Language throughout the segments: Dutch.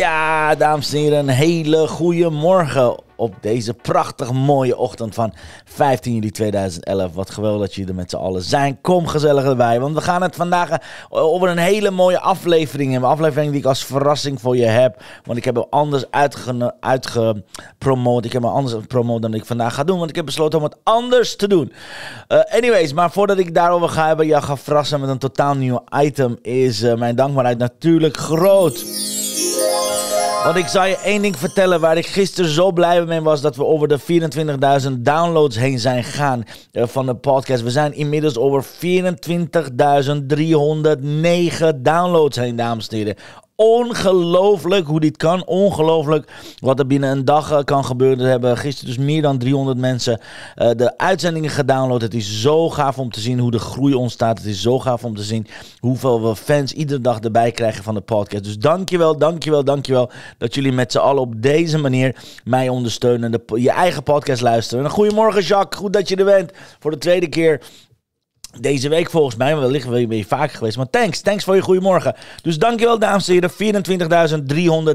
Ja, dames en heren, een hele goede morgen op deze prachtig mooie ochtend van 15 juli 2011. Wat geweldig dat jullie er met z'n allen zijn. Kom gezellig erbij, want we gaan het vandaag eh, over een hele mooie aflevering hebben. Een aflevering die ik als verrassing voor je heb, want ik heb hem anders uitge uitgepromoot. Ik heb hem anders gepromoot dan ik vandaag ga doen, want ik heb besloten om het anders te doen. Eh, anyways, maar voordat ik daarover ga hebben, jou ga verrassen met een totaal nieuw item, is eh, mijn dankbaarheid natuurlijk groot. Want ik zal je één ding vertellen waar ik gisteren zo blij mee was dat we over de 24.000 downloads heen zijn gegaan eh, van de podcast. We zijn inmiddels over 24.309 downloads heen, dames en heren ongelooflijk hoe dit kan. Ongelooflijk wat er binnen een dag eh, kan gebeuren. We hebben gisteren dus meer dan 300 mensen eh, de uitzendingen gedownload. Het is zo gaaf om te zien hoe de groei ontstaat. Het is zo gaaf om te zien hoeveel we fans iedere dag erbij krijgen van de podcast. Dus dankjewel, dankjewel, dankjewel dat jullie met z'n allen op deze manier mij ondersteunen. De, je eigen podcast luisteren. En goedemorgen Jacques, goed dat je er bent. Voor de tweede keer deze week volgens mij, maar wellicht ben je vaker geweest. Maar thanks, thanks voor je morgen. Dus dankjewel dames en heren,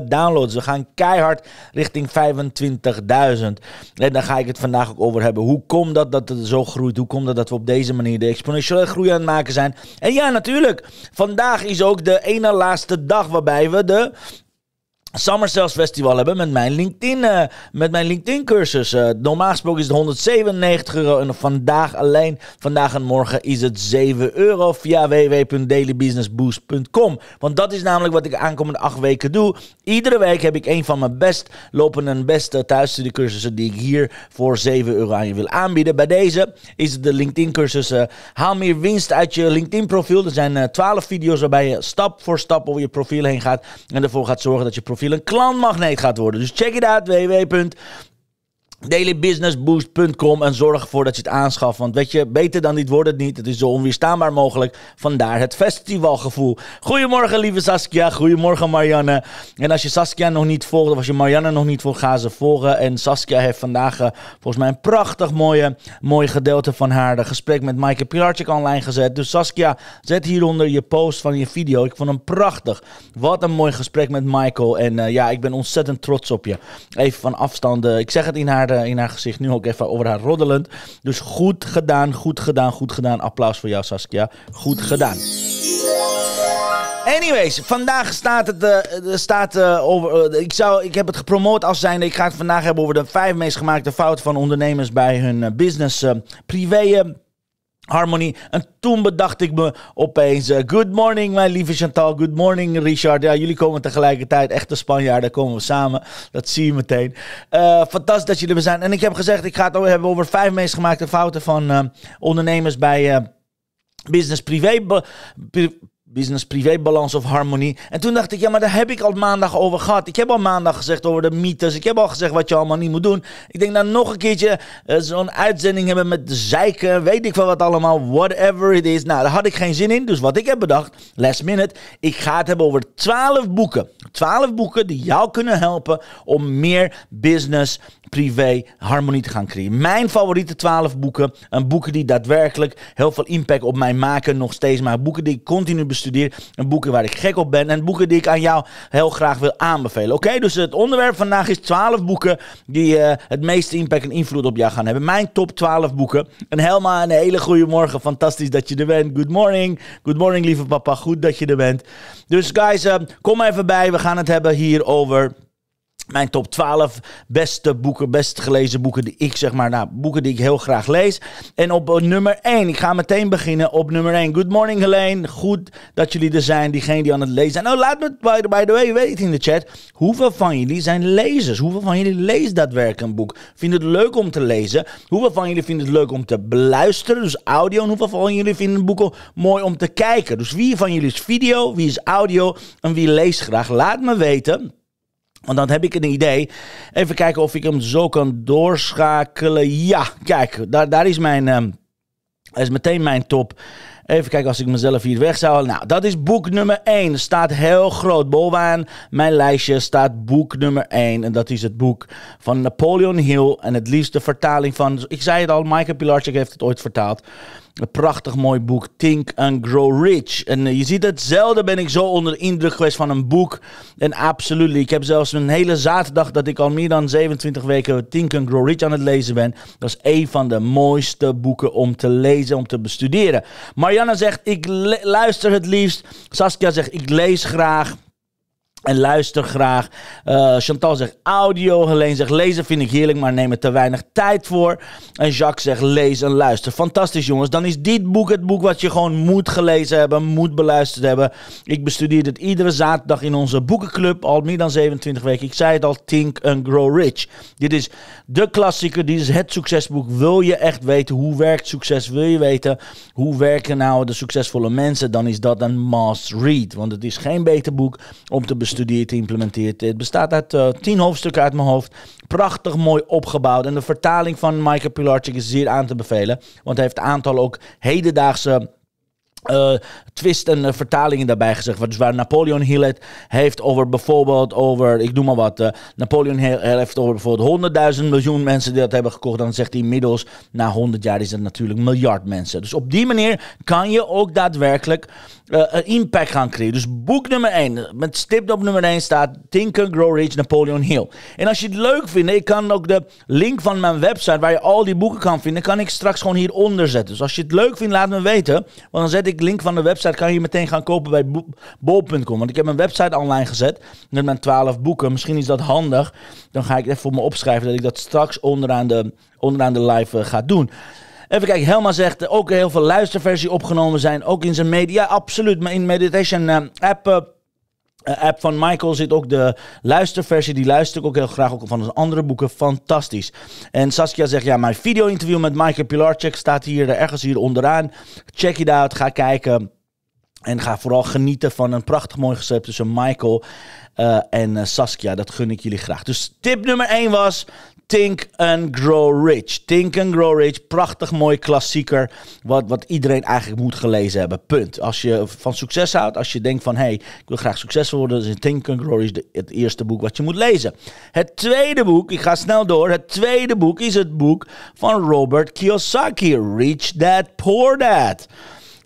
24.309 downloads. We gaan keihard richting 25.000. En daar ga ik het vandaag ook over hebben. Hoe komt dat dat het zo groeit? Hoe komt dat dat we op deze manier de exponentiële groei aan het maken zijn? En ja, natuurlijk, vandaag is ook de ene laatste dag waarbij we de Summer Sales Festival hebben met mijn LinkedIn, eh, met mijn LinkedIn cursus. Eh, normaal gesproken is het 197 euro en vandaag alleen, vandaag en morgen is het 7 euro via www.dailybusinessboost.com. Want dat is namelijk wat ik aankomende 8 weken doe. Iedere week heb ik een van mijn best lopende en beste thuisstudiecursussen die ik hier voor 7 euro aan je wil aanbieden. Bij deze is het de LinkedIn cursus Haal meer winst uit je LinkedIn profiel. Er zijn 12 eh, video's waarbij je stap voor stap over je profiel heen gaat en ervoor gaat zorgen dat je profiel een klantmagneet gaat worden. Dus check it out, www Dailybusinessboost.com en zorg ervoor dat je het aanschaft. Want weet je, beter dan dit wordt het niet. Het is zo onweerstaanbaar mogelijk. Vandaar het festivalgevoel. Goedemorgen, lieve Saskia. Goedemorgen, Marianne. En als je Saskia nog niet volgt, of als je Marianne nog niet volgt, ga ze volgen. En Saskia heeft vandaag eh, volgens mij een prachtig mooie, mooi gedeelte van haar eh, gesprek met Maaike Pilarczyk online gezet. Dus Saskia, zet hieronder je post van je video. Ik vond hem prachtig. Wat een mooi gesprek met Michael. En eh, ja, ik ben ontzettend trots op je. Even van afstanden. ik zeg het in haar in haar gezicht nu ook even over haar roddelend. Dus goed gedaan, goed gedaan, goed gedaan. Applaus voor jou, Saskia. Goed gedaan. Anyways, vandaag staat het. Eh, eh, staat, uh, over, ik, zou, ik heb het gepromoot als zijnde. Ik ga het vandaag hebben over de vijf meest gemaakte fouten van ondernemers bij hun business privé. Harmony. En toen bedacht ik me opeens: eh, Good morning, mijn lieve Chantal. Good morning, Richard. Ja, jullie komen tegelijkertijd. Echte Spanjaarden komen we samen. Dat zie je meteen. Uh, fantastisch dat jullie er zijn. En ik heb gezegd: ik ga het hebben over vijf meest gemaakte fouten van eh, ondernemers bij. Business privé, business-privé-balans of harmonie. En toen dacht ik, ja, maar daar heb ik al maandag over gehad. Ik heb al maandag gezegd over de mythes. Ik heb al gezegd wat je allemaal niet moet doen. Ik denk dan nog een keertje eh, zo'n uitzending hebben met de zeiken, weet ik wel wat allemaal, whatever it is. Nou, daar had ik geen zin in. Dus wat ik heb bedacht, last minute, ik ga het hebben over twaalf boeken. Twaalf boeken die jou kunnen helpen om meer business privé harmonie te gaan creëren. Mijn favoriete twaalf boeken, een boeken die daadwerkelijk heel veel impact op mij maken, nog steeds maar boeken die ik continu bestudeer, een boeken waar ik gek op ben, en boeken die ik aan jou heel graag wil aanbevelen. Oké, dus het onderwerp vandaag is 12 boeken die eh, het meeste impact en invloed op jou gaan hebben. Mijn top 12 boeken. En helemaal een hele goede morgen. Fantastisch dat je er bent. Good morning. Good morning, lieve papa. Goed dat je er bent. Dus guys, eh, kom even bij. We gaan het hebben hier over mijn top 12 beste boeken, best gelezen boeken die ik zeg maar, nou, boeken die ik heel graag lees. En op eh, nummer 1, ik ga meteen beginnen op nummer 1. Good morning Helene, goed dat jullie er zijn, diegene die aan het lezen zijn. Nou, laat me by the, way weten in de chat, hoeveel van jullie zijn lezers? Hoeveel van jullie leest daadwerkelijk een boek? Vinden het leuk om te lezen? Hoeveel van jullie vinden het leuk om te beluisteren, dus audio? En hoeveel van jullie vinden boeken mooi om te kijken? Dus wie van jullie is video, wie is audio en wie leest graag? Laat me weten want dan heb ik een idee. Even kijken of ik hem zo kan doorschakelen. Ja, kijk, daar, daar is mijn. Um, is meteen mijn top. Even kijken als ik mezelf hier weg zou halen. Nou, dat is boek nummer 1. Staat heel groot bovenaan mijn lijstje staat boek nummer 1. En dat is het boek van Napoleon Hill. En het liefst de vertaling van... Ik zei het al, Michael Pilarczyk heeft het ooit vertaald. Een prachtig mooi boek, Think and Grow Rich. En eh, je ziet het, zelden ben ik zo onder de indruk geweest van een boek. En absoluut, ik heb zelfs een hele zaterdag dat ik al meer dan 27 weken Think and Grow Rich aan het lezen ben. Dat is een van de mooiste boeken om te lezen, om te bestuderen. Marianne zegt, ik luister het liefst. Saskia zegt, ik lees graag. En luister graag. Eh, Chantal zegt audio. Helene zegt lezen vind ik heerlijk, maar neem er te weinig tijd voor. En Jacques zegt lees en luister. Fantastisch jongens. Dan is dit boek het boek wat je gewoon moet gelezen hebben, moet beluisterd hebben. Ik bestudeer het iedere zaterdag in onze boekenclub. Al meer dan 27 weken. Ik zei het al, Think and Grow Rich. Dit is de klassieker. Dit is het succesboek. Wil je echt weten hoe werkt succes? Wil je weten hoe werken nou de succesvolle mensen? Dan is dat een must read. Want het is geen beter boek om te bestuderen bestudeerd, geïmplementeerd. Het bestaat uit eh, tien hoofdstukken uit mijn hoofd. Prachtig mooi opgebouwd. En de vertaling van Michael Pilarczyk is zeer aan te bevelen. Want hij heeft een aantal ook hedendaagse eh, twisten en eh, vertalingen daarbij gezegd. Dus waar Napoleon Hill het heeft over bijvoorbeeld over, ik doe maar wat, Napoleon Hill heeft over bijvoorbeeld 100.000 miljoen mensen die dat hebben gekocht. Dan zegt hij inmiddels, na 100 jaar is dat natuurlijk miljard mensen. Dus op die manier kan je ook daadwerkelijk eh, een impact gaan creëren. Dus boek nummer 1. Met stip op nummer 1 staat Tinker, Grow Rich, Napoleon Hill. En als je het leuk vindt, ik kan ook de link van mijn website waar je al die boeken kan vinden, kan ik straks gewoon hieronder zetten. Dus als je het leuk vindt, laat me weten. Want dan zet ik de link van de website, kan je meteen gaan kopen bij bol.com. Want ik heb mijn website online gezet met mijn 12 boeken. Misschien is dat handig. Dan ga ik even voor me opschrijven dat ik dat straks onderaan de, onderaan de live uh, ga doen. Even kijken, Helma zegt eh, ook heel veel luisterversie opgenomen zijn. Ook in zijn media. Ja, absoluut. Maar in Meditation eh, app. Eh, app van Michael zit ook de luisterversie. Die luister ik ook heel graag, ook van zijn andere boeken. Fantastisch. En Saskia zegt, ja, mijn video-interview met Michael Pilarczyk staat hier ergens hier onderaan. Check it out, ga kijken. En ga vooral genieten van een prachtig mooi gesprek tussen Michael en Saskia. Dat gun ik jullie graag. Dus tip nummer 1 was Think and Grow Rich. Think and Grow Rich, prachtig mooi klassieker. Wat, wat iedereen eigenlijk moet gelezen hebben. Punt. Als je van succes houdt, als je denkt van hé, hey, ik wil graag succesvol worden, Dan is Think and Grow Rich het eerste boek wat je moet lezen. Het tweede boek, ik ga snel door. Het tweede boek is het boek van Robert Kiyosaki, Rich Dad Poor Dad.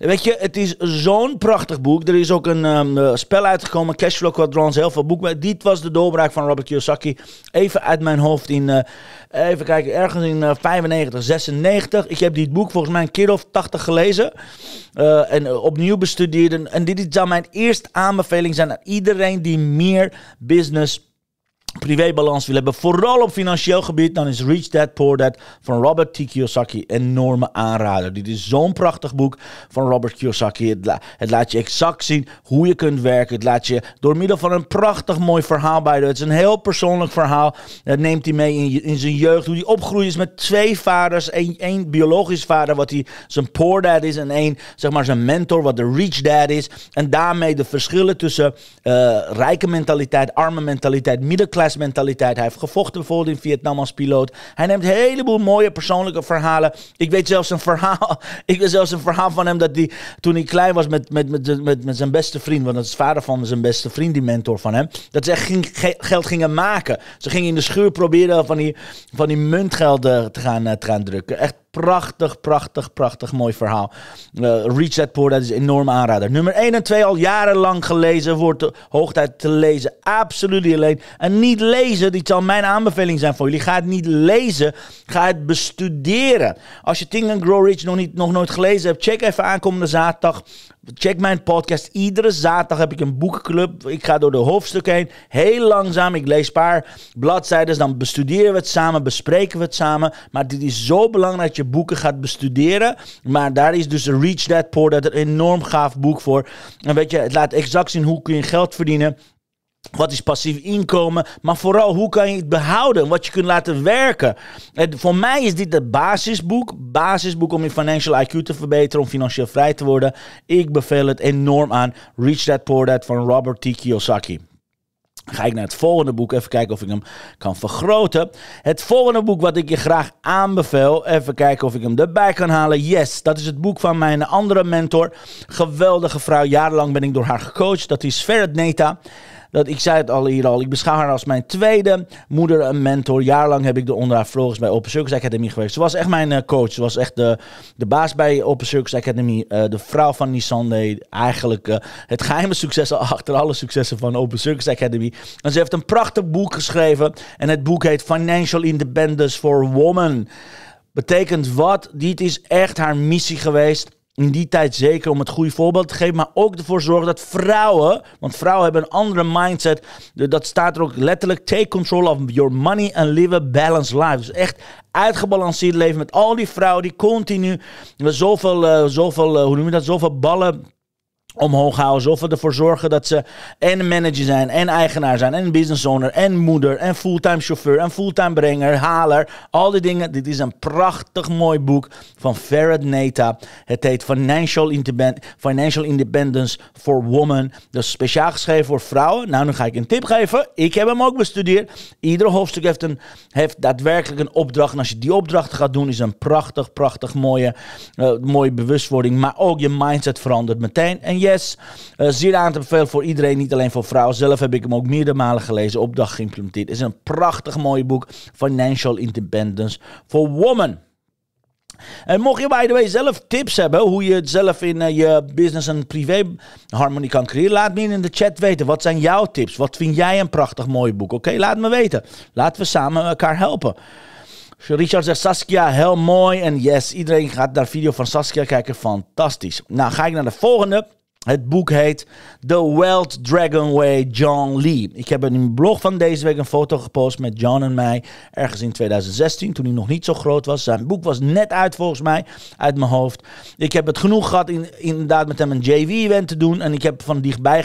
Weet je, het is zo'n prachtig boek. Er is ook een ehm, eh, spel uitgekomen, Cashflow Quadrants, heel veel boeken. Dit was de doorbraak van Robert Kiyosaki. Even uit mijn hoofd in, eh, even kijken, ergens in 95, eh, 96. Ik heb dit boek volgens mij een keer of 80 gelezen. en opnieuw bestudeerd. En dit zou mijn eerste aanbeveling zijn aan iedereen die meer business privébalans wil hebben, vooral op financieel gebied, dan is Rich Dad Poor Dad van Robert T. Kiyosaki een enorme aanrader. Dit is zo'n prachtig boek van Robert Kiyosaki. Het, laat je exact zien hoe je kunt werken. Het laat je door middel van een prachtig mooi verhaal bij. Het is een heel persoonlijk verhaal. Het neemt hij mee in, in zijn jeugd, hoe hij opgroeid is met twee vaders. Eén biologisch vader, wat hij zijn Poor Dad is, en één, zeg maar, zijn mentor, wat de Rich Dad is. En daarmee de verschillen tussen eh, rijke mentaliteit, arme mentaliteit, middenklasse mentaliteit. Hij heeft gevochten bijvoorbeeld in Vietnam als piloot. Hij neemt een heleboel mooie persoonlijke verhalen. Ik weet zelfs een verhaal, ik weet zelfs een verhaal van hem dat hij toen hij klein was met, met, met, met, met zijn beste vriend. Want dat is vader van zijn beste vriend, die mentor van hem. Dat ze echt geld gingen maken. Ze gingen in de schuur proberen van die, van die muntgeld eh, te gaan, eh, te gaan drukken. Echt prachtig, prachtig, prachtig mooi verhaal. Eh, Reach That Poor, dat is enorm aanrader. Nummer 1 en 2 al jarenlang gelezen, wordt de hoog tijd te lezen. Absoluut alleen. En niet lezen, dit zal mijn aanbeveling zijn voor jullie. Ga het niet lezen, ga het bestuderen. Als je Think and Grow Rich nog, niet, nog nooit gelezen hebt, check even aankomende zaterdag Check mijn podcast. Iedere zaterdag heb ik een boekenclub. Ik ga door de hoofdstukken heen. Heel langzaam. Ik lees een paar bladzijden. Dan bestuderen we het samen. Bespreken we het samen. Maar dit is zo belangrijk dat je boeken gaat bestuderen. Maar daar is dus Reach That Poor. Dat een enorm gaaf boek voor. En weet je, het laat exact zien hoe kun je geld verdienen. Wat is passief inkomen? Maar vooral hoe kan je het behouden? Wat je kunt laten werken. voor mij is dit het basisboek. Basisboek om je financial IQ te verbeteren. Om financieel vrij te worden. Ik beveel het enorm aan. Reach That Poor That van Robert T. Kiyosaki. Ga ik naar het volgende boek. Even kijken of ik hem kan vergroten. Het volgende boek wat ik je graag aanbevel, Even kijken of ik hem erbij kan halen. Yes, dat is het boek van mijn andere mentor. Geweldige vrouw. Jarenlang ben ik door haar gecoacht. Dat is Ferret Neta dat ik zei het al hier al, ik beschouw haar als mijn tweede moeder en mentor. Jaarlang heb ik de onder haar bij Open Circus Academy geweest. Ze was echt mijn eh, coach. Ze was echt de, de baas bij Open Circus Academy. Eh, de vrouw van Day. Eigenlijk eh, het geheime succes achter alle successen van Open Circus Academy. En ze heeft een prachtig boek geschreven. En het boek heet Financial Independence for Women. Betekent wat? Dit is echt haar missie geweest in die tijd zeker om het goede voorbeeld te geven, maar ook ervoor zorgen dat vrouwen, want vrouwen hebben een andere mindset, dat staat er ook letterlijk, take control of your money and live a balanced life. Dus echt uitgebalanceerd leven met al die vrouwen die continu zoveel, eh, zoveel eh, hoe noem je dat, zoveel ballen omhoog houden. Of we ervoor zorgen dat ze en manager zijn, en eigenaar zijn, en business owner, en moeder, en fulltime chauffeur, en fulltime brenger, haler. Al die dingen. Dit is een prachtig mooi boek van Farad Neta. Het heet Financial, Independence for Women. Dat is speciaal geschreven voor vrouwen. Nou, nu ga ik een tip geven. Ik heb hem ook bestudeerd. Ieder hoofdstuk heeft, een, heeft daadwerkelijk een opdracht. En als je die opdracht gaat doen, is een prachtig, prachtig mooie, eh, mooie bewustwording. Maar ook je mindset verandert meteen. En yes. Eh, zeer aan te bevelen voor iedereen, niet alleen voor vrouwen. Zelf heb ik hem ook meerdere malen gelezen, op geïmplementeerd. Het is een prachtig mooi boek, Financial Independence for Women. En mocht je by the way zelf tips hebben hoe je het zelf in eh, je business en privé harmonie kan creëren, laat me in de chat weten. Wat zijn jouw tips? Wat vind jij een prachtig mooi boek? Oké, laat me weten. Laten we samen elkaar helpen. Richard zegt Saskia, heel mooi. En yes, iedereen gaat naar video van Saskia kijken. Fantastisch. Nou, ga ik naar de volgende. Het boek heet The Wild Dragon Way, John Lee. Ik heb in mijn blog van deze week een foto gepost met John en mij. Ergens in 2016, toen hij nog niet zo groot was. Zijn boek was net uit volgens mij, uit mijn hoofd. Ik heb het genoeg gehad in, inderdaad met hem een JV-event te doen. En ik heb van dichtbij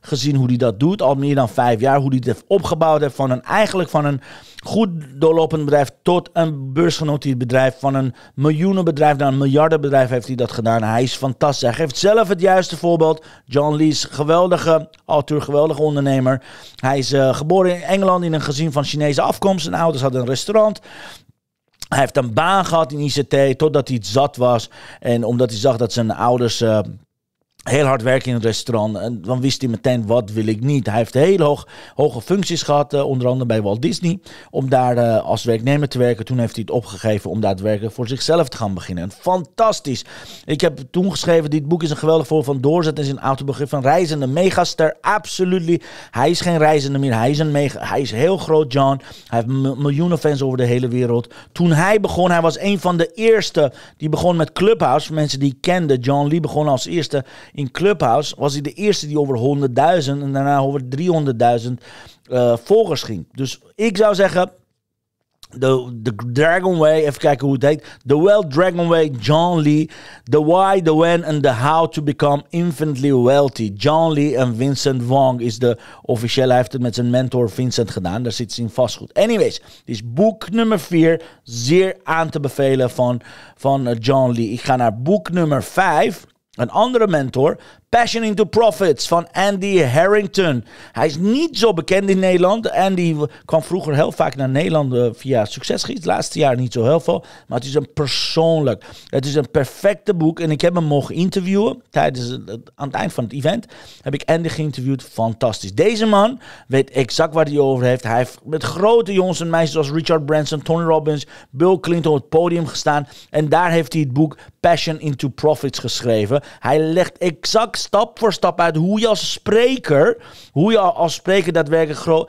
gezien hoe hij dat doet. Al meer dan vijf jaar, hoe hij het heeft opgebouwd heeft. Van een, eigenlijk van een goed doorlopend bedrijf tot een beursgenoteerd bedrijf. Van een miljoenenbedrijf naar een miljardenbedrijf heeft hij dat gedaan. Hij is fantastisch. Hij geeft zelf het juiste voorbeeld. John Lees, geweldige auteur, geweldige ondernemer. Hij is eh, geboren in Engeland in een gezin van Chinese afkomst. Zijn ouders hadden een restaurant. Hij heeft een baan gehad in ICT totdat hij het zat was. En omdat hij zag dat zijn ouders... Eh, Heel hard werken in het restaurant. En dan wist hij meteen wat wil ik niet. Hij heeft heel hoge functies gehad, eh, onder andere bij Walt Disney. Om daar eh, als werknemer te werken. Toen heeft hij het opgegeven om daar te werken voor zichzelf te gaan beginnen. fantastisch. Ik heb toen geschreven, dit boek is een geweldig voorbeeld van doorzet. En is een autobegrip van reizende megaster. Absoluut. Hij is geen reizende meer. Hij is, een mega, hij is heel groot, John. Hij heeft miljoenen fans over de hele wereld. Toen hij begon, hij was een van de eerste die begon met Clubhouse. Mensen die kenden. John Lee begon als eerste in Clubhouse was hij de eerste die over 100.000 en daarna over 300.000 eh, volgers ging. Dus ik zou zeggen, de, de Dragon Way, even kijken hoe het heet. The Well Dragon Way, John Lee. The Why, The When and The How to Become Infinitely Wealthy. John Lee en Vincent Wong is de officiële. Hij heeft het met zijn mentor Vincent gedaan. Daar zit ze in vastgoed. Anyways, dit is boek nummer 4. Zeer aan te bevelen van, van eh, John Lee. Ik ga naar boek nummer 5. Een andere mentor Passion into Profits van Andy Harrington. Hij is niet zo bekend in Nederland. Andy kwam vroeger heel vaak naar Nederland eh, via succesgids. laatste jaar niet zo heel veel. Maar het is een persoonlijk. Het is een perfecte boek. En ik heb hem mogen interviewen tijdens het, aan het eind van het event. Heb ik Andy geïnterviewd. Fantastisch. Deze man weet exact waar hij over heeft. Hij heeft met grote jongens en meisjes zoals Richard Branson, Tony Robbins, Bill Clinton op het podium gestaan. En daar heeft hij het boek Passion into Profits geschreven. Hij legt exact stap voor stap uit hoe je als spreker, hoe je als spreker daadwerkelijk uh,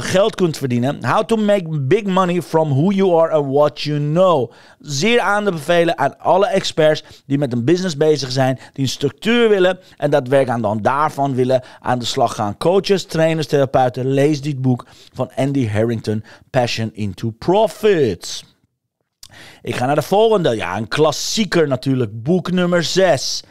geld kunt verdienen. How to make big money from who you are and what you know. Zeer aan te bevelen aan alle experts die met een business bezig zijn, die een structuur willen en dat werk aan de daarvan willen aan de slag gaan. Coaches, trainers, therapeuten, lees dit boek van Andy Harrington, Passion into Profits. Ik ga naar de volgende. Ja, een klassieker natuurlijk. Boek nummer 6.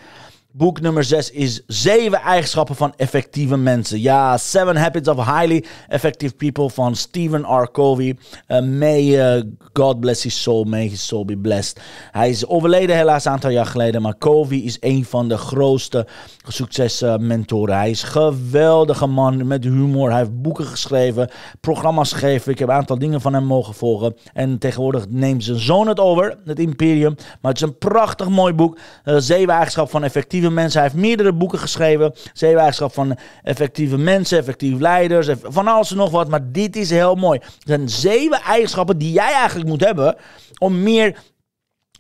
Boek nummer 6 is 7 eigenschappen van effectieve mensen. Ja, 7 Habits of Highly Effective People van Stephen R. Covey. Eh, may eh, God bless his soul, may his soul be blessed. Hij is overleden helaas een aantal jaar geleden, maar Covey is een van de grootste succesmentoren. Hij is een geweldige man met humor. Hij heeft boeken geschreven, programma's gegeven. Ik heb een aantal dingen van hem mogen volgen. En tegenwoordig neemt zijn zoon het over, het imperium. Maar het is een prachtig mooi boek. Eh, zeven eigenschappen van effectieve effectieve mensen. Hij heeft meerdere boeken geschreven. eigenschappen van effectieve mensen, effectief leiders, van alles en nog wat. Maar dit is heel mooi. Er zijn zeven eigenschappen die jij eigenlijk moet hebben om meer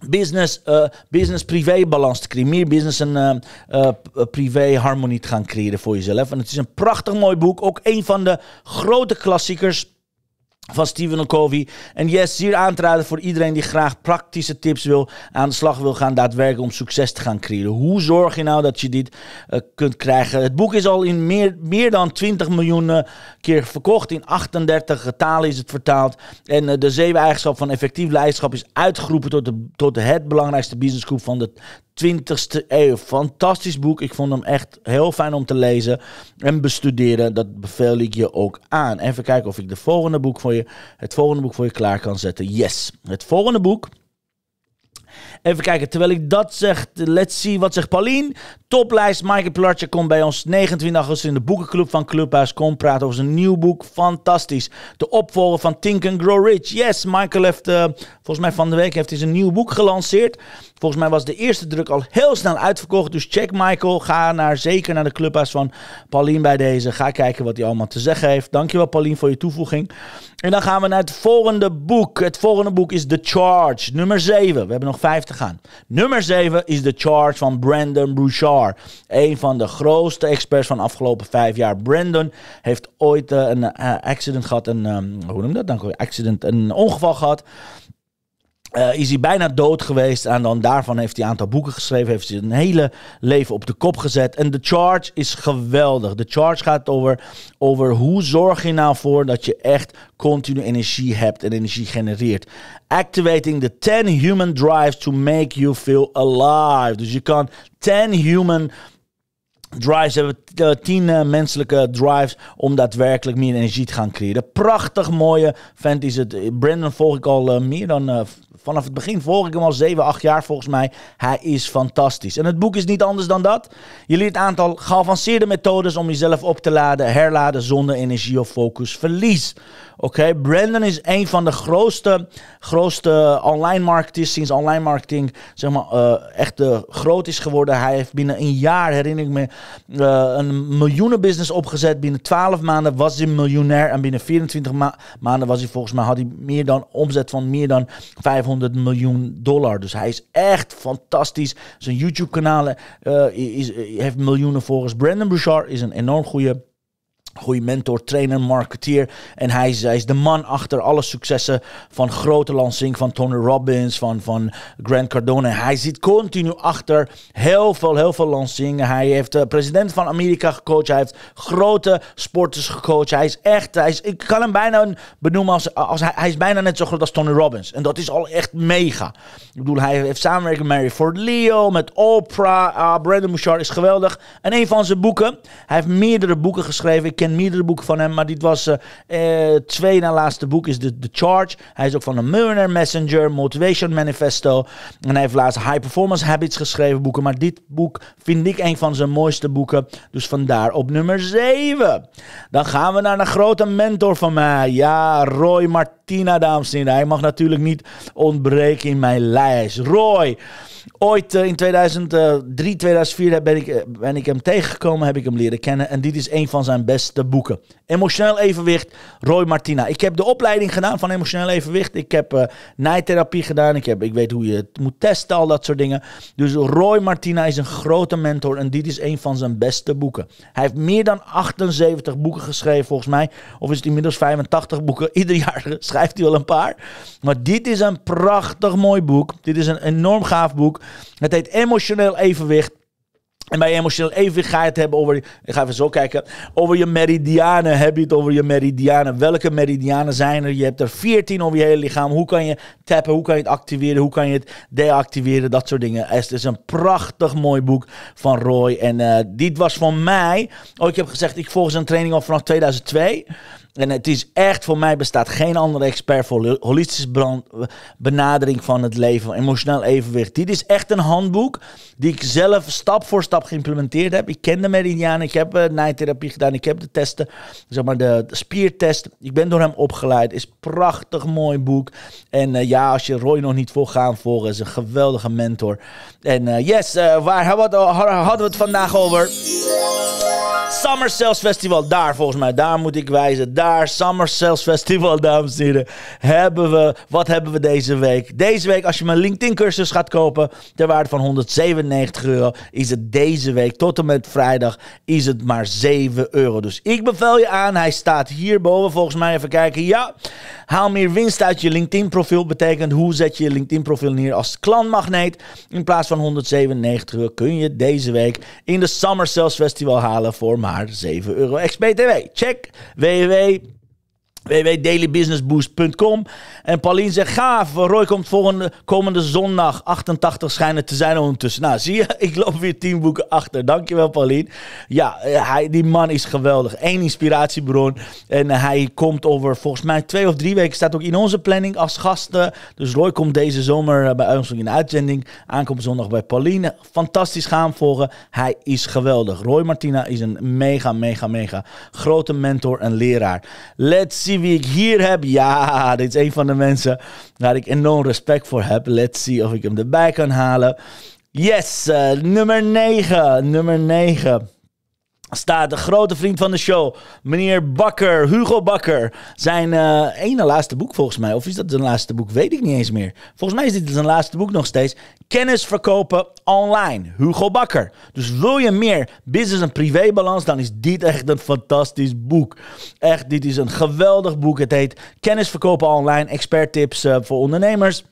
business, eh, business privé balans te creëren. Meer business en eh, eh, privé harmonie te gaan creëren voor jezelf. En het is een prachtig mooi boek. Ook een van de grote klassiekers van Steven Okovi. En yes, hier aan te raden voor iedereen die graag praktische tips wil, aan de slag wil gaan, daadwerkelijk om succes te gaan creëren. Hoe zorg je nou dat je dit eh, kunt krijgen? Het boek is al in meer, meer dan 20 miljoen eh, keer verkocht. In 38 talen is het vertaald. En eh, de zeven eigenschap van effectief leiderschap is uitgeroepen tot, de, tot het belangrijkste businessgroep van de 20ste eeuw. Fantastisch boek. Ik vond hem echt heel fijn om te lezen en bestuderen. Dat beveel ik je ook aan. Even kijken of ik de volgende boek voor je, het volgende boek voor je klaar kan zetten. Yes. Het volgende boek Even kijken, terwijl ik dat zeg, let's see, wat zegt Pauline? Toplijst, Michael Plartje komt bij ons 29 augustus in de boekenclub van Clubhuis. Kom praten over zijn nieuw boek, fantastisch. De opvolger van Think and Grow Rich. Yes, Michael heeft, eh, volgens mij van de week, heeft hij zijn nieuw boek gelanceerd. Volgens mij was de eerste druk al heel snel uitverkocht. Dus check Michael, ga naar, zeker naar de Clubhuis van Paulien bij deze. Ga kijken wat hij allemaal te zeggen heeft. Dankjewel Paulien voor je toevoeging. En dan gaan we naar het volgende boek. Het volgende boek is The Charge, nummer 7. We hebben nog vijf te gaan. Nummer 7 is de charge van Brandon Bouchard. Een van de grootste experts van de afgelopen vijf jaar. Brandon heeft ooit eh, een eh, accident gehad. Een, ehm, hoe noem je dat dan? Accident, een ongeval gehad. Eh, is hij bijna dood geweest. En dan daarvan heeft hij een aantal boeken geschreven. Heeft hij een hele leven op de kop gezet. En The Charge is geweldig. The Charge gaat over, over hoe zorg je nou voor dat je echt continu energie hebt en energie genereert. Activating the 10 human drives to make you feel alive. Dus je kan 10 human drives hebben, 10 eh, eh, menselijke drives om daadwerkelijk meer energie te gaan creëren. Prachtig mooie vent is het. Brandon volg ik al meer dan vanaf het begin volg ik hem al 7, 8 jaar volgens mij. Hij is fantastisch. En het boek is niet anders dan dat. Je leert een aantal geavanceerde methodes om jezelf op te laden, herladen zonder energie of focusverlies. Oké, Brandon is een van de grootste, grootste online marketers sinds online marketing zeg maar, eh, echt groot is geworden. Hij heeft binnen een jaar, herinner ik me, eh, een miljoenenbusiness opgezet. Binnen 12 maanden was hij miljonair en binnen 24 maanden was hij volgens mij, had hij meer dan omzet van meer dan 500 miljoen dollar. Dus hij is echt fantastisch. Zijn youtube kanalen eh, heeft miljoenen volgers. Brandon Bouchard is een enorm goede Goeie mentor, trainer, marketeer. En hij is, hij is, de man achter alle successen van grote lancering van Tony Robbins, van, van Grant Cardone. Hij zit continu achter heel veel, heel veel lanceringen. Hij heeft de eh, president van Amerika gecoacht. Hij heeft grote sporters gecoacht. Hij is echt, hij is, ik kan hem bijna benoemen als, als hij, is bijna net zo groot als Tony Robbins. En dat is al echt mega. Ik bedoel, hij heeft samenwerking met Mary Ford Leo, met Oprah. Ah, Brandon Bouchard is geweldig. En een van zijn boeken, hij heeft meerdere boeken geschreven. Ik ken meerdere boeken van hem, maar dit was uh, twee na laatste boek is The, The Charge. Hij is ook van de Millionaire Messenger, Motivation Manifesto. En hij heeft laatst High Performance Habits geschreven boeken. Maar dit boek vind ik een van zijn mooiste boeken. Dus vandaar op nummer 7. Dan gaan we naar een grote mentor van mij. Ja, Roy Martina, dames en heren. Hij mag natuurlijk niet ontbreken in mijn lijst. Roy, ooit eh, in 2003, 2004 ben ik, ben ik hem tegengekomen, heb ik hem leren kennen. En dit is een van zijn beste boeken. Emotioneel evenwicht, Roy Martina. Ik heb de opleiding gedaan van emotioneel evenwicht. Ik heb uh, eh, nijtherapie gedaan. Ik, heb, ik weet hoe je het moet testen, al dat soort dingen. Dus Roy Martina is een grote mentor en dit is een van zijn beste boeken. Hij heeft meer dan 78 boeken geschreven volgens mij. Of is het inmiddels 85 boeken. Ieder jaar schrijft hij wel een paar. Maar dit is een prachtig mooi boek. Dit is een enorm gaaf boek. Het heet Emotioneel Evenwicht. En bij emotioneel evenwicht ga je het hebben over. Ik ga even zo kijken. Over je meridianen. Heb je het over je meridianen? Welke meridianen zijn er? Je hebt er 14 over je hele lichaam. Hoe kan je tappen? Hoe kan je het activeren? Hoe kan je het deactiveren? Dat soort dingen. Het is een prachtig mooi boek van Roy. En eh, dit was van mij. Oh, ik heb gezegd, ik volg zijn training al vanaf 2002. En het is echt, voor mij bestaat geen andere expert voor holistische benadering van het leven, emotioneel evenwicht. Dit is echt een handboek die ik zelf stap voor stap geïmplementeerd heb. Ik ken de meridianen, ik heb uh, eh, nijtherapie gedaan, ik heb de testen, zeg maar de, spiertest. Ik ben door hem opgeleid. Is een prachtig mooi boek. En eh, ja, als je Roy nog niet voor gaan volgen, is een geweldige mentor. En eh, yes, waar hadden we het vandaag over? Summer Sales Festival. Daar, volgens mij, daar moet ik wijzen. Daar, Summer Sales Festival, dames en heren. Hebben we, wat hebben we deze week? Deze week, als je mijn LinkedIn-cursus gaat kopen, ter waarde van 197 euro, is het deze week tot en met vrijdag, is het maar 7 euro. Dus ik bevel je aan, hij staat hierboven. Volgens mij even kijken. Ja, haal meer winst uit je LinkedIn-profiel. Betekent, hoe zet je je LinkedIn-profiel neer als klantmagneet? In plaats van 197 euro kun je deze week in de Summer Sales Festival halen voor mij maar 7 euro ex-BTW. Check www www.dailybusinessboost.com. En Pauline zegt, gaaf, Roy komt volgende, komende zondag, 88 schijnen te zijn ondertussen. Nou, zie je, ik loop weer tien boeken achter. Dankjewel, Pauline. Ja, eh, hij, die man is geweldig. Eén inspiratiebron. En eh, hij komt over, volgens mij, twee of drie weken staat ook in onze planning als gasten. Dus Roy komt deze zomer eh, bij ons in de uitzending. Aankomt zondag bij Pauline. Fantastisch gaan volgen. Hij is geweldig. Roy Martina is een mega, mega, mega grote mentor en leraar. Let's see wie ik hier heb. Ja, dit is een van de mensen waar ik enorm respect voor heb. Let's see of ik hem erbij kan halen. Yes, eh, nummer 9. Nummer 9 staat de grote vriend van de show, meneer Bakker, Hugo Bakker. Zijn uh, ene laatste boek volgens mij, of is dat zijn laatste boek, weet ik niet eens meer. Volgens mij is dit zijn laatste boek nog steeds. Kennis verkopen online, Hugo Bakker. Dus wil je meer business en privébalans, dan is dit echt een fantastisch boek. Echt, dit is een geweldig boek. Het heet Kennis verkopen online, expert tips eh, voor ondernemers.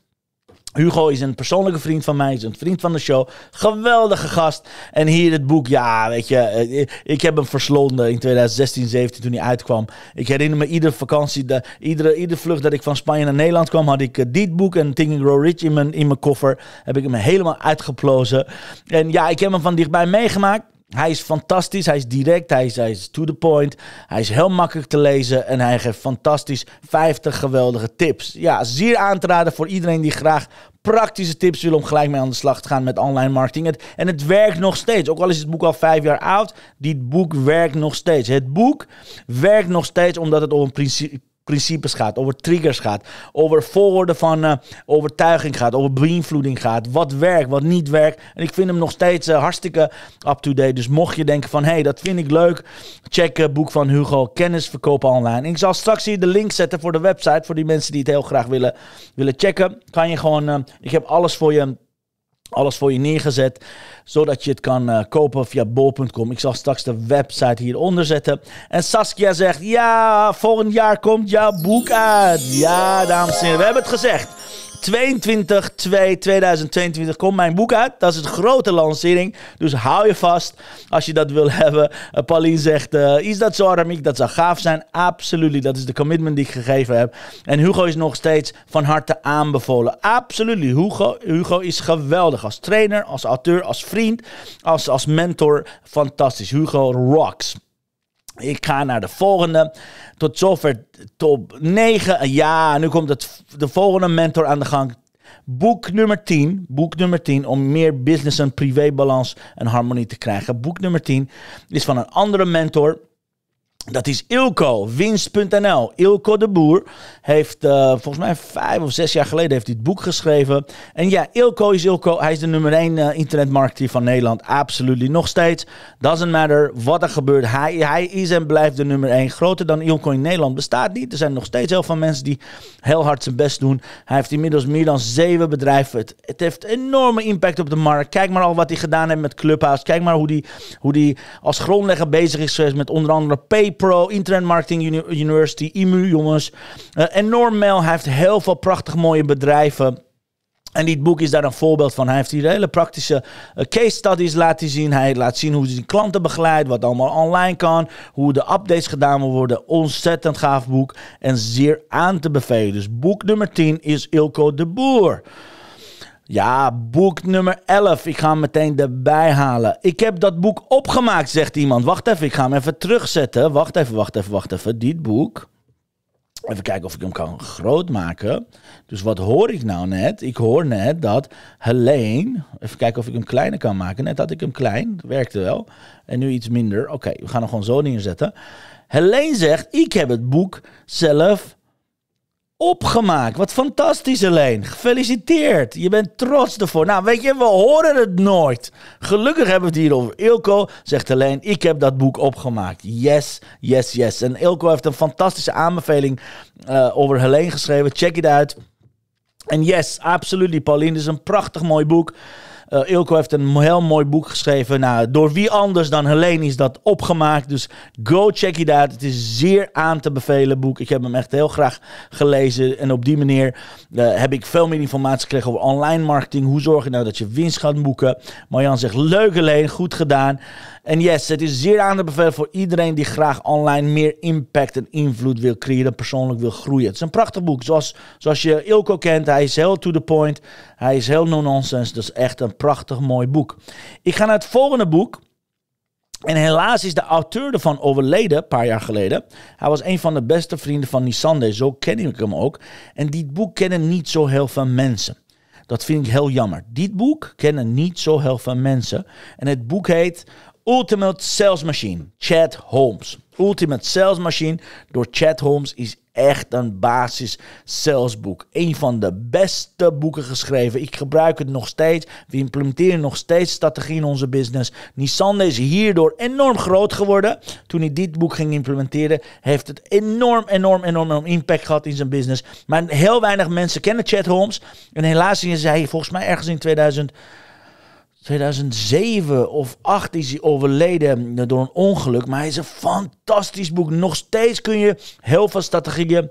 Hugo is een persoonlijke vriend van mij, is een vriend van de show. Geweldige gast. En hier het boek, ja, weet je, eh, eh, ik heb hem verslonden in 2016, 17 toen hij uitkwam. Ik herinner me iedere vakantie, de, iedere, iedere vlucht dat ik van Spanje naar Nederland kwam, had ik eh, dit boek en Thinking Grow Rich in mijn, in mijn koffer. Heb ik hem helemaal uitgeplozen. En ja, ik heb hem van dichtbij meegemaakt. Hij is fantastisch, hij is direct, hij is, to the point. Hij is heel makkelijk te lezen en hij geeft fantastisch 50 geweldige tips. Ja, zeer aan te raden voor iedereen die graag praktische tips wil om gelijk mee aan de slag te gaan met online marketing. Het, en het werkt nog steeds. Ook al is het boek al vijf jaar oud, dit boek werkt nog steeds. Het boek werkt nog steeds omdat het op een principe principes gaat, over triggers gaat, over voorwoorden van eh, overtuiging gaat, over beïnvloeding gaat, wat werkt, wat niet werkt. En ik vind hem nog steeds eh, hartstikke up-to-date. Dus mocht je denken van, hé, hey, dat vind ik leuk, check het eh, boek van Hugo, Kennis verkopen online. ik zal straks hier de link zetten voor de website, voor die mensen die het heel graag willen, willen checken. Kan je gewoon, ik heb alles voor je alles voor je neergezet, zodat je het kan eh, kopen via bol.com. Ik zal straks de website hieronder zetten. En Saskia zegt, ja, volgend jaar komt jouw boek uit. Ja, dames en heren, we hebben het gezegd. 22 2022 komt mijn boek uit. Dat is een grote lancering. Dus hou je vast als je dat wil hebben. Eh, Pauline zegt, eh, is dat zo Aramiek? Dat zou gaaf zijn. Absoluut. Dat is de commitment die ik gegeven heb. En Hugo is nog steeds van harte aanbevolen. Absoluut. Hugo, Hugo is geweldig. Als trainer, als auteur, als vriend, als, als mentor. Fantastisch. Hugo rocks. Ik ga naar de volgende. Tot zover top 9. Ja, nu komt het, de volgende mentor aan de gang. Boek nummer 10. Boek nummer 10 om meer business en privébalans en harmonie te krijgen. Boek nummer 10 is van een andere mentor. Dat is Ilco, winst.nl. Ilco de Boer heeft eh, volgens mij vijf of zes jaar geleden heeft hij het boek geschreven. En ja, Ilco is Ilco. Hij is de nummer één eh, internetmarketeer van Nederland. Absoluut nog steeds. Doesn't matter wat er gebeurt. Hij, hij is en blijft de nummer één. Groter dan Ilco in Nederland bestaat niet. Er zijn nog steeds heel veel mensen die heel hard zijn best doen. Hij heeft inmiddels meer dan zeven bedrijven. Het, heeft enorme impact op de markt. Kijk maar al wat hij gedaan heeft met Clubhouse. Kijk maar hoe hij die, hoe die als grondlegger bezig is geweest met onder andere Pay pro Internet Marketing University, IMU, jongens. Uh, eh, enorm mail. Hij heeft heel veel prachtig mooie bedrijven. En dit boek is daar een voorbeeld van. Hij heeft hier hele praktische eh, case studies laten zien. Hij laat zien hoe hij zijn klanten begeleidt, wat allemaal online kan, hoe de updates gedaan worden. Ontzettend gaaf boek en zeer aan te bevelen. Dus boek nummer 10 is Ilko de Boer. Ja, boek nummer 11. Ik ga hem meteen erbij halen. Ik heb dat boek opgemaakt, zegt iemand. Wacht even, ik ga hem even terugzetten. Wacht even, wacht even, wacht even. Dit boek. Even kijken of ik hem kan groot maken. Dus wat hoor ik nou net? Ik hoor net dat Helene. Even kijken of ik hem kleiner kan maken. Net had ik hem klein. Dat werkte wel. En nu iets minder. Oké, we gaan hem gewoon zo neerzetten. Helene zegt: Ik heb het boek zelf opgemaakt. Wat fantastisch alleen. Gefeliciteerd. Je bent trots ervoor. Nou, weet je, we horen het nooit. Gelukkig hebben we het hier over. Ilko zegt alleen, ik heb dat boek opgemaakt. Yes, yes, yes. En Ilko heeft een fantastische aanbeveling eh, over Helene geschreven. Check it uit. En yes, absoluut, Pauline. Dit is een prachtig mooi boek. Eh, Ilko heeft een heel mooi boek geschreven. Nou, door wie anders dan Helene is dat opgemaakt. Dus go check it out. Het is zeer aan te bevelen boek. Ik heb hem echt heel graag gelezen. En op die manier eh, heb ik veel meer informatie gekregen over online marketing. Hoe zorg je nou dat je winst gaat boeken? Marjan zegt, leuk Helene, goed gedaan. En yes, het is zeer aan te bevelen voor iedereen die graag online meer impact en invloed wil creëren, persoonlijk wil groeien. Het is een prachtig boek. Zoals, zoals je Ilko kent, hij is heel to the point. Hij is heel no-nonsense. Dus echt een prachtig mooi boek. Ik ga naar het volgende boek. En helaas is de auteur ervan overleden, een paar jaar geleden. Hij was een van de beste vrienden van Nisande, zo ken ik hem ook. En dit boek kennen niet zo heel veel mensen. Dat vind ik heel jammer. Dit boek kennen niet zo heel veel mensen. En het boek heet Ultimate Sales Machine, Chad Holmes. Ultimate Sales Machine door Chad Holmes is echt een basis salesboek. Een van de beste boeken geschreven. Ik gebruik het nog steeds. We implementeren nog steeds strategie in onze business. Nissan is hierdoor enorm groot geworden. Toen hij dit boek ging implementeren, heeft het enorm, enorm, enorm, impact gehad in zijn business. Maar heel weinig mensen kennen Chad Holmes. En helaas is hij volgens mij ergens in 2000. 2007 of 8 is hij overleden door een ongeluk. Maar hij is een fantastisch boek. Nog steeds kun je heel veel strategieën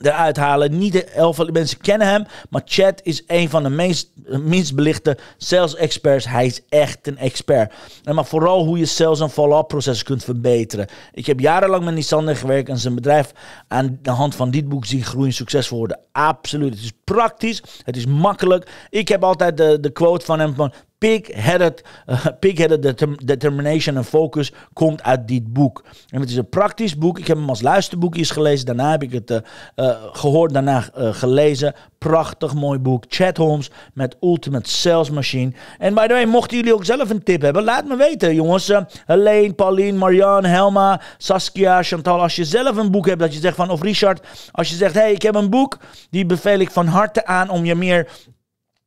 eruit halen. Niet heel veel mensen kennen hem. Maar Chad is een van de meest, minst belichte sales experts. Hij is echt een expert. En maar vooral hoe je sales en follow-up processen kunt verbeteren. Ik heb jarenlang met Nissan gewerkt en zijn bedrijf aan de hand van dit boek zien groeien succesvol worden. Absoluut praktisch, het is makkelijk. Ik heb altijd de, de quote van hem van pig-headed, eh, uh, determination en focus komt uit dit boek. En het is een praktisch boek. Ik heb hem als luisterboek eens gelezen. Daarna heb ik het eh, eh, gehoord, daarna gelezen prachtig mooi boek. Chad Holmes met Ultimate Sales Machine. En by the way, mochten jullie ook zelf een tip hebben, laat me weten, jongens. Uh, Helene, Pauline, Marianne, Helma, Saskia, Chantal. Als je zelf een boek hebt dat je zegt van, of Richard, als je zegt, hey, ik heb een boek, die beveel ik van harte aan om je meer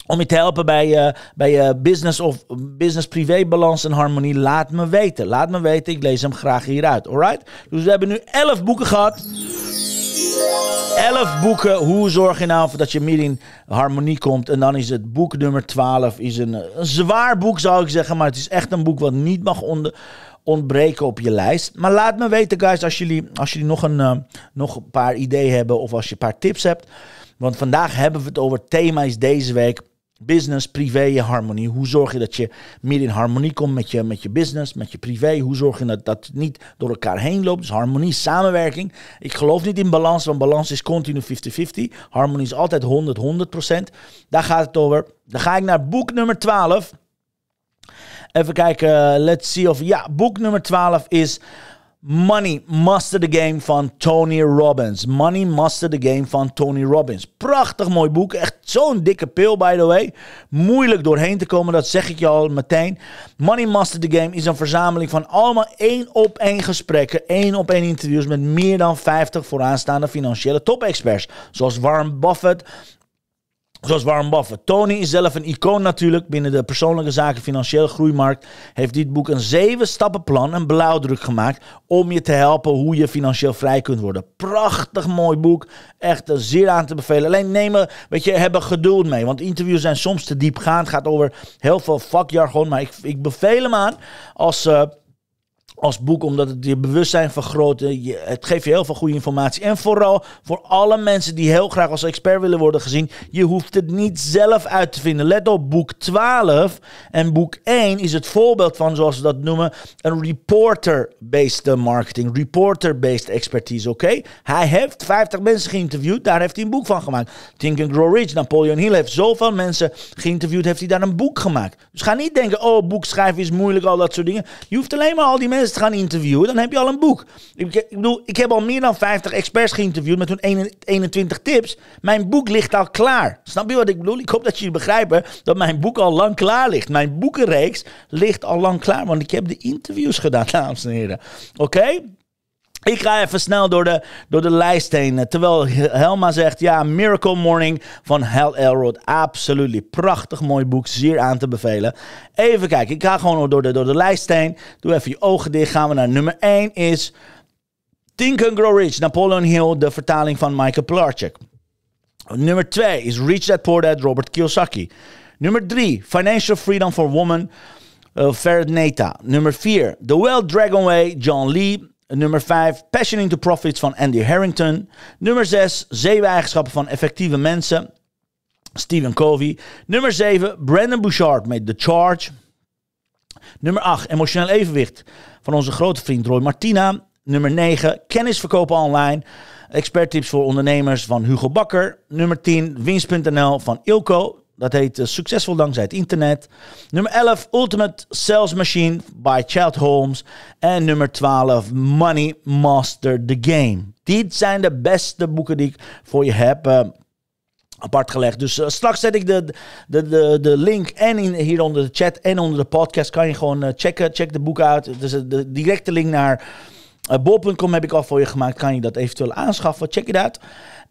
om je te helpen bij, je, eh, bij je eh, business of business-privé-balans en harmonie, laat me weten. Laat me weten, ik lees hem graag hieruit, alright? Dus we hebben nu 11 boeken gehad. 11 boeken. Hoe zorg je nou dat je meer in harmonie komt? En dan is het boek nummer 12 is een, een zwaar boek, zou ik zeggen. Maar het is echt een boek wat niet mag ontbreken op je lijst. Maar laat me weten, guys, als jullie, als jullie nog, een, eh, nog een paar ideeën hebben of als je een paar tips hebt. Want vandaag hebben we het over thema deze week business, privé, harmonie. Hoe zorg je dat je meer in harmonie komt met je, met je business, met je privé? Hoe zorg je dat dat het niet door elkaar heen loopt? Dus harmonie, samenwerking. Ik geloof niet in balans, want balans is continu 50-50. Harmonie is altijd 100, 100 Daar gaat het over. Dan ga ik naar boek nummer 12. Even kijken, let's see of... Ja, boek nummer 12 is Money Master the Game van Tony Robbins. Money Master the Game van Tony Robbins. Prachtig mooi boek. Echt zo'n dikke pil, by the way. Moeilijk doorheen te komen, dat zeg ik je al meteen. Money Master the Game is een verzameling van allemaal één op één gesprekken. één op één interviews met meer dan 50 vooraanstaande financiële top-experts. Zoals Warren Buffett, Zoals Warren Buffett. Tony is zelf een icoon natuurlijk. Binnen de persoonlijke zaken, financiële groeimarkt heeft dit boek een zeven stappenplan, een blauwdruk gemaakt om je te helpen hoe je financieel vrij kunt worden. Prachtig mooi boek. Echt zeer aan te bevelen. Alleen nemen, weet je, hebben geduld mee. Want interviews zijn soms te diepgaand. Gaat over heel veel vakjargon. Maar ik, ik beveel hem aan als... Uh, als boek, omdat het je bewustzijn vergroot. Eh, het geeft je heel veel goede informatie. En vooral voor alle mensen die heel graag als expert willen worden gezien. Je hoeft het niet zelf uit te vinden. Let op, boek 12 en boek 1 is het voorbeeld van, zoals we dat noemen, een reporter-based marketing. Reporter-based expertise, oké? Hij heeft 50 mensen geïnterviewd, daar heeft hij een boek van gemaakt. Think and Grow Rich, Napoleon Hill heeft zoveel mensen geïnterviewd, heeft hij daar een boek gemaakt. Dus ga niet denken, oh, boek schrijven is moeilijk, al dat soort dingen. Je hoeft alleen maar al die mensen te gaan interviewen, dan heb je al een boek. Ik, ik bedoel, ik heb al meer dan 50 experts geïnterviewd met hun 21 tips. Mijn boek ligt al klaar. Snap je wat ik bedoel? Ik hoop dat jullie begrijpen dat mijn boek al lang klaar ligt. Mijn boekenreeks ligt al lang klaar, want ik heb de interviews gedaan, dames en heren. Oké? Ik ga even snel door de, door de lijst heen. Terwijl Helma zegt, ja, Miracle Morning van Hal Elrod. Absoluut. Prachtig mooi boek. Zeer aan te bevelen. Even kijken. Ik ga gewoon door de, door de lijst heen. Doe even je ogen dicht. Gaan we naar nummer 1 is... Think and Grow Rich, Napoleon Hill, de vertaling van Michael Pilarczyk. Nummer 2 is Rich That Poor Dad, Robert Kiyosaki. Nummer 3, Financial Freedom for Women, uh, eh, Farid Neta. Nummer 4, The Well Dragon Way, John Lee. Nummer 5, passioning to Profits van Andy Harrington. Nummer 6, Zeeweigenschappen van effectieve mensen. Stephen Covey. Nummer 7, Brandon Bouchard met The Charge. Nummer 8, Emotioneel Evenwicht van onze grote vriend Roy Martina. Nummer 9, Kennis verkopen online. Experttips voor ondernemers van Hugo Bakker. Nummer 10, Winst.nl van Ilco. Dat heet eh, Succesvol dankzij het internet. Nummer 11, Ultimate Sales Machine by Chad Holmes. En nummer 12, Money Master the Game. Dit zijn de beste boeken die ik voor je heb eh, apart gelegd. Dus eh, straks zet ik de, de, de, de link en hieronder hier onder de chat en onder de podcast. Kan je gewoon checken. Check de boeken uit. Dus de directe link naar eh, Bol.com heb ik al voor je gemaakt. Kan je dat eventueel aanschaffen? Check it out.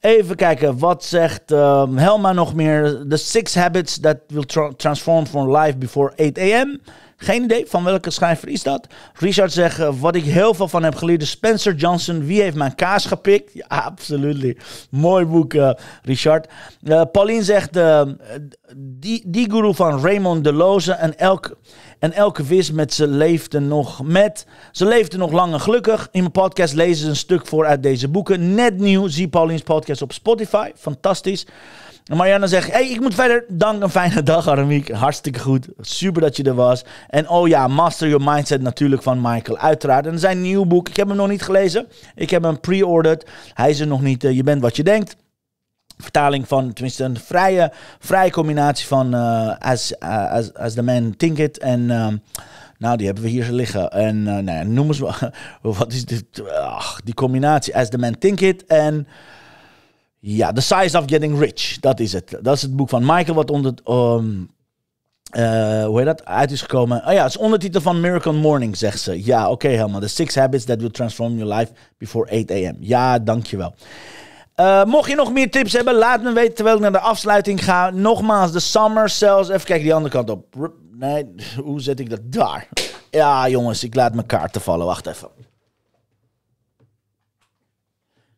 Even kijken, wat zegt ehm, Helma nog meer? The Six Habits That Will Transform From Life Before 8 a.m. Geen idee van welke schrijver is dat. Richard zegt, eh, wat ik heel veel van heb geleerd Spencer Johnson. Wie heeft mijn kaas gepikt? Ja, absoluut. Mooi boek, eh, Richard. Eh, Pauline zegt, die, die guru van Raymond Deloze en elk... En elke vis met ze leefde nog met. Ze leefde nog lang en gelukkig. In mijn podcast lezen ze een stuk voor uit deze boeken. Net nieuw. Zie Pauline's podcast op Spotify. Fantastisch. Marianne zegt, hey, ik moet verder. Dank, een fijne dag, Aramiek. Hartstikke goed. Super dat je er was. En oh ja, Master Your Mindset natuurlijk van Michael, uiteraard. En zijn nieuw boek, ik heb hem nog niet gelezen. Ik heb hem pre-ordered. Hij is er nog niet. Eh, je bent wat je denkt vertaling van, tenminste een vrije, vrije combinatie van eh, as, eh, as, as the man think it en ehm, nou die hebben we hier zo liggen en nou ja, noem eens wat is dit, ach, die combinatie as the man think it en ja, The Size of Getting Rich. Dat is het. Dat is het boek van Michael, wat onder. Ehm, eh, hoe heet dat? Uit is gekomen. Oh ja, het is ondertitel van Miracle Morning, zegt ze. Ja, oké, helemaal. The Six Habits That Will Transform Your Life Before 8 a.m. Ja, dankjewel. Uh, mocht je nog meer tips hebben, laat me weten terwijl ik naar de afsluiting ga. Nogmaals, de Summer Cells. Even kijken die andere kant op. Nee, hoe zet ik dat daar? Ja, jongens, ik laat mijn kaarten vallen. Wacht even.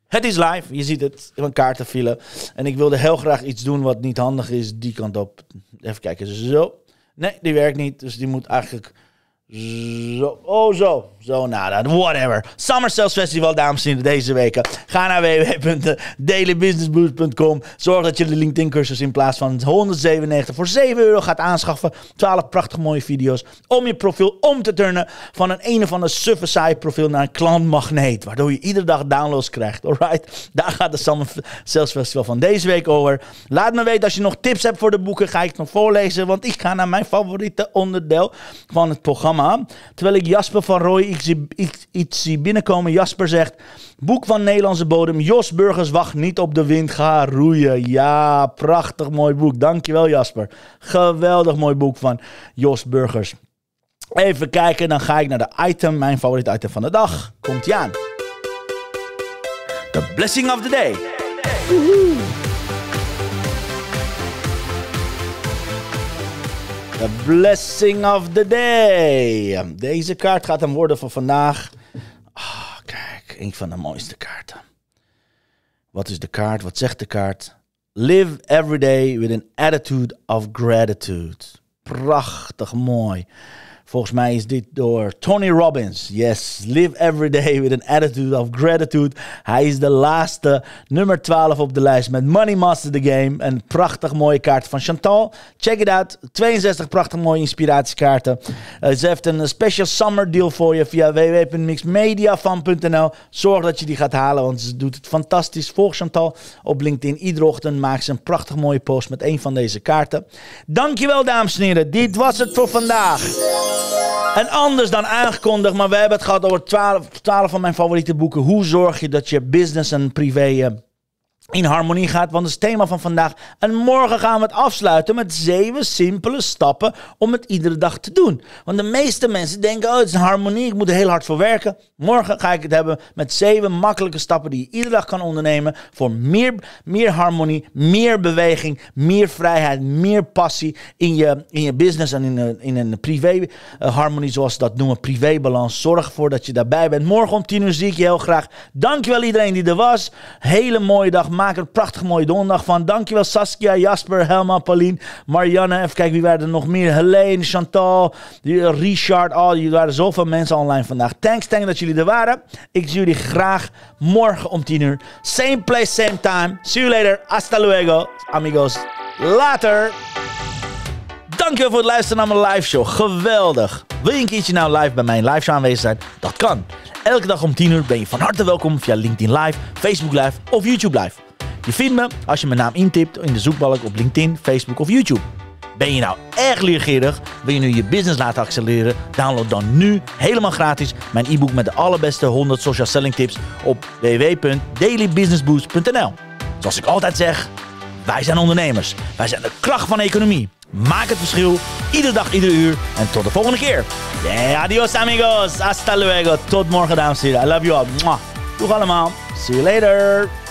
Het is live, je ziet het in kaarten vielen. En ik wilde heel graag iets doen wat niet handig is, die kant op. Even kijken, zo. Nee, die werkt niet, dus die moet eigenlijk zo. Oh, zo. Zo nou, dat Whatever. Summer Sales Festival, dames en heren, deze weken. Ga naar www.dailybusinessboost.com. Zorg dat je de LinkedIn-cursus in plaats van 197 voor 7 euro gaat aanschaffen. 12 prachtig mooie video's om je profiel om te turnen van een een of ander suffe saai profiel naar een klantmagneet. Waardoor je iedere dag downloads krijgt. Alright? Daar gaat de Summer Sales Festival van deze week over. Laat me weten als je nog tips hebt voor de boeken. Ga ik het nog voorlezen, want ik ga naar mijn favoriete onderdeel van het programma. Terwijl ik Jasper van Rooij ik zie, ik, iets zie binnenkomen. Jasper zegt, boek van Nederlandse bodem. Jos Burgers, wacht niet op de wind, ga roeien. Ja, prachtig mooi boek. Dankjewel Jasper. Geweldig mooi boek van Jos Burgers. Even kijken, dan ga ik naar de item, mijn favoriet item van de dag. Komt-ie aan. The blessing of the day. The blessing of the day. Deze kaart gaat hem worden voor vandaag. Oh, kijk, een van de mooiste kaarten. Wat is de kaart? Wat zegt de kaart? Live every day with an attitude of gratitude. Prachtig mooi. Volgens mij is dit door Tony Robbins. Yes, live every day with an attitude of gratitude. Hij is de laatste, nummer 12 op de lijst met Money Master the Game. Een prachtig mooie kaart van Chantal. Check it out. 62 prachtig mooie inspiratiekaarten. Eh, ze heeft een special summer deal voor je via www.mixmediafan.nl. Zorg dat je die gaat halen, want ze doet het fantastisch. Volg Chantal op LinkedIn. Iedere ochtend maakt ze een prachtig mooie post met een van deze kaarten. Dankjewel, dames en heren. Dit was het voor vandaag. En anders dan aangekondigd, maar we hebben het gehad over 12, van mijn favoriete boeken. Hoe zorg je dat je business en privé eh, in harmonie gaat. Want het is thema van vandaag. En morgen gaan we het afsluiten met zeven simpele stappen om het iedere dag te doen. Want de meeste mensen denken, oh het is een harmonie, ik moet er heel hard voor werken. Morgen ga ik het hebben met zeven makkelijke stappen die je iedere dag kan ondernemen. Voor meer, meer harmonie, meer beweging, meer vrijheid, meer passie in je, in je business en in een, eh, in een privé eh, harmonie, zoals ze dat noemen, privébalans. Zorg ervoor dat je daarbij bent. Morgen om 10 uur zie ik je heel graag. Dankjewel iedereen die er was. Hele mooie dag maak er een prachtig mooie donderdag van. Dankjewel Saskia, Jasper, Helma, Pauline, Marianne. Even kijken wie waren er nog meer. Helene, Chantal, eh, Richard. Al, oh, waren zoveel mensen online vandaag. Thanks, thanks dat jullie er waren. Ik zie jullie graag morgen om 10 uur. Same place, same time. See you later. Hasta luego, amigos. Later. Dankjewel voor het luisteren naar mijn live show. Geweldig. Wil je een keertje nou live bij mijn live show aanwezig zijn? Dat kan. Elke dag om 10 uur ben je van harte welkom via LinkedIn Live, Facebook Live of YouTube Live. Je vindt me als je mijn naam intipt in de zoekbalk op LinkedIn, Facebook of YouTube. Ben je nou erg leergierig? Wil je nu je business laten accelereren? Download dan nu helemaal gratis mijn e-book met de allerbeste 100 social selling tips op www.dailybusinessboost.nl. Zoals ik altijd zeg, wij zijn ondernemers. Wij zijn de kracht van de economie. Maak het verschil, iedere dag, iedere uur. En tot de volgende keer. Yeah, adios amigos. Hasta luego. Tot morgen, dames en heren. I love you all. Doeg allemaal. See you later.